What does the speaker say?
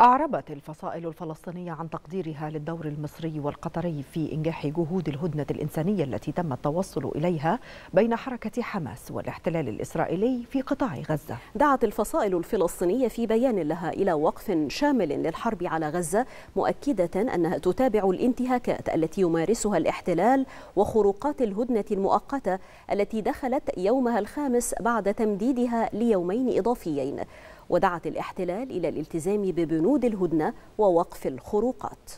أعربت الفصائل الفلسطينية عن تقديرها للدور المصري والقطري في إنجاح جهود الهدنة الإنسانية التي تم التوصل إليها بين حركة حماس والاحتلال الإسرائيلي في قطاع غزة دعت الفصائل الفلسطينية في بيان لها إلى وقف شامل للحرب على غزة مؤكدة أنها تتابع الانتهاكات التي يمارسها الاحتلال وخروقات الهدنة المؤقتة التي دخلت يومها الخامس بعد تمديدها ليومين إضافيين ودعت الاحتلال إلى الالتزام ببنود الهدنة ووقف الخروقات